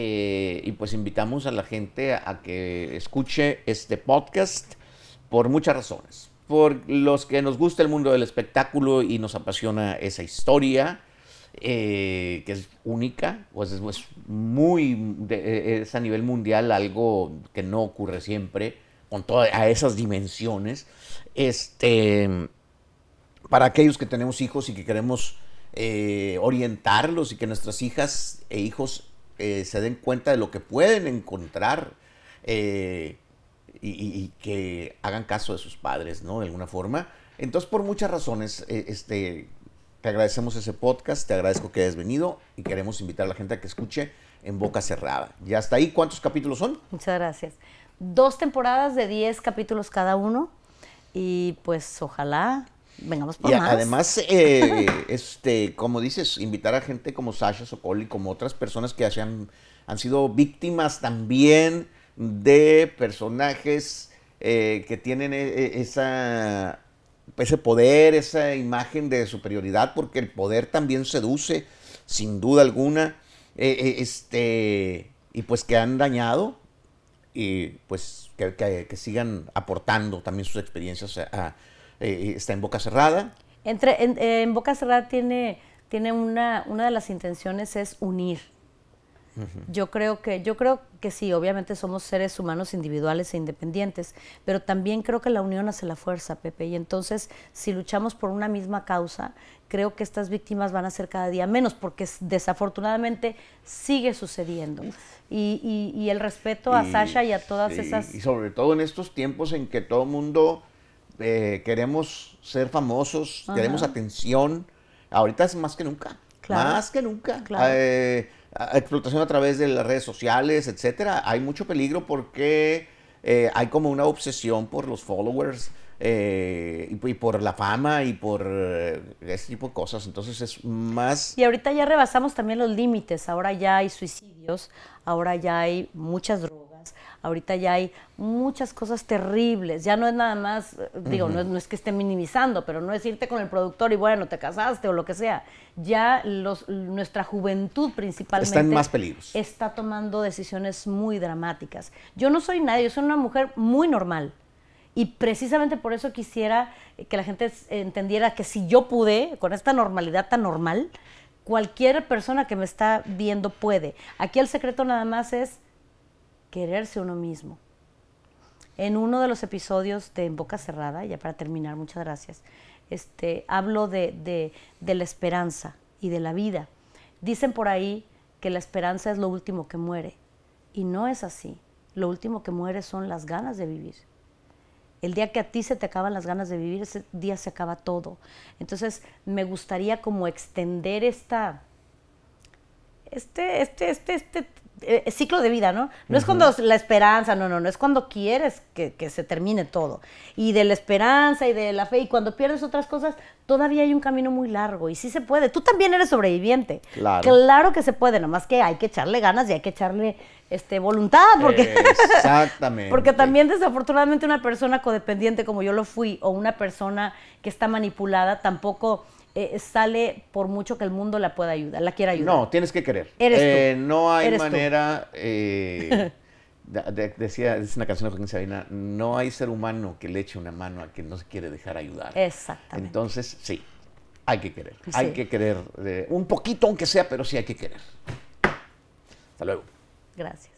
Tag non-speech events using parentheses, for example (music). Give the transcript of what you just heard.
Eh, y pues invitamos a la gente a, que escuche este podcast por muchas razones. Por los que nos gusta el mundo del espectáculo y nos apasiona esa historia, eh, que es única, pues es, muy, eh, es a nivel mundial algo que no ocurre siempre, con todas a esas dimensiones. Este, para aquellos que tenemos hijos y que queremos orientarlos y que nuestras hijas e hijos eh, se den cuenta de lo que pueden encontrar eh, y, que hagan caso de sus padres, ¿no? De alguna forma. Entonces, por muchas razones, e, este, te agradecemos ese podcast, te agradezco que hayas venido y queremos invitar a la gente a que escuche en boca cerrada. Ya hasta ahí, ¿cuántos capítulos son? Muchas gracias. Dos temporadas de 10 capítulos cada uno y pues ojalá y Además, eh, (laughs) este, como dices, invitar a gente como Sasha Socoli como otras personas que han, han sido víctimas también de personajes eh, que tienen eh, esa, ese poder, esa imagen de superioridad, porque el poder también seduce, sin duda alguna, este, y pues que han dañado y pues que, sigan aportando también sus experiencias a eh, está en boca cerrada. Entre, eh, en, boca cerrada tiene, tiene una, una de las intenciones es unir. Yo creo que, yo creo que sí, obviamente somos seres humanos individuales e independientes, pero también creo que la unión hace la fuerza, Pepe. Y entonces, si luchamos por una misma causa, creo que estas víctimas van a ser cada día menos, porque desafortunadamente sigue sucediendo. Y, el respeto a Sasha y a todas esas... Y sobre todo en estos tiempos en que todo el mundo eh, queremos ser famosos, queremos atención. Ahorita es más que nunca. Más que nunca. Ah, eh, explotación a través de las redes sociales, etcétera. Hay mucho peligro porque eh, hay como una obsesión por los followers y, por la fama y por ese tipo de cosas. Entonces es más. Y ahorita ya rebasamos también los límites. Ahora ya hay suicidios, ahora ya hay muchas drogas ahorita ya hay muchas cosas terribles, ya no es nada más, digo, no, es, que esté minimizando, pero no es irte con el productor y bueno, te casaste o lo que sea. Ya nuestra juventud principalmente... Está más peligros. Está tomando decisiones muy dramáticas. Yo no soy nadie, yo soy una mujer muy normal. Y precisamente por eso quisiera que la gente entendiera que si yo pude, con esta normalidad tan normal, cualquier persona que me está viendo puede. Aquí el secreto nada más es quererse uno mismo. En uno de los episodios de En Boca Cerrada, ya para terminar, muchas gracias, este, hablo de, de, de la esperanza y de la vida. Dicen por ahí que la esperanza es lo último que muere, y no es así. Lo último que muere son las ganas de vivir. El día que a ti se te acaban las ganas de vivir, ese día se acaba todo. Entonces, me gustaría como extender esta, este, este, este, este eh, eh, ciclo de vida, ¿no? No es cuando la esperanza, no, no, no, es cuando quieres que, se termine todo. Y de la esperanza y de la fe, y cuando pierdes otras cosas, todavía hay un camino muy largo y sí se puede. Tú también eres sobreviviente. Claro. Claro que se puede, nomás que hay que echarle ganas y hay que echarle este, voluntad, porque, Exactamente. (laughs) porque también desafortunadamente una persona codependiente como yo lo fui o una persona que está manipulada tampoco eh, sale por mucho que el mundo la pueda ayudar, la quiera ayudar. No, tienes que querer. Eh, no hay manera. (laughs) Eh, decía, es una canción de Joaquín Sabina, no hay ser humano que le eche una mano a quien no se quiere dejar ayudar. Exactamente. Entonces, sí, hay que querer. Hay que querer. un poquito, aunque sea, pero sí hay que querer. Hasta luego. Gracias.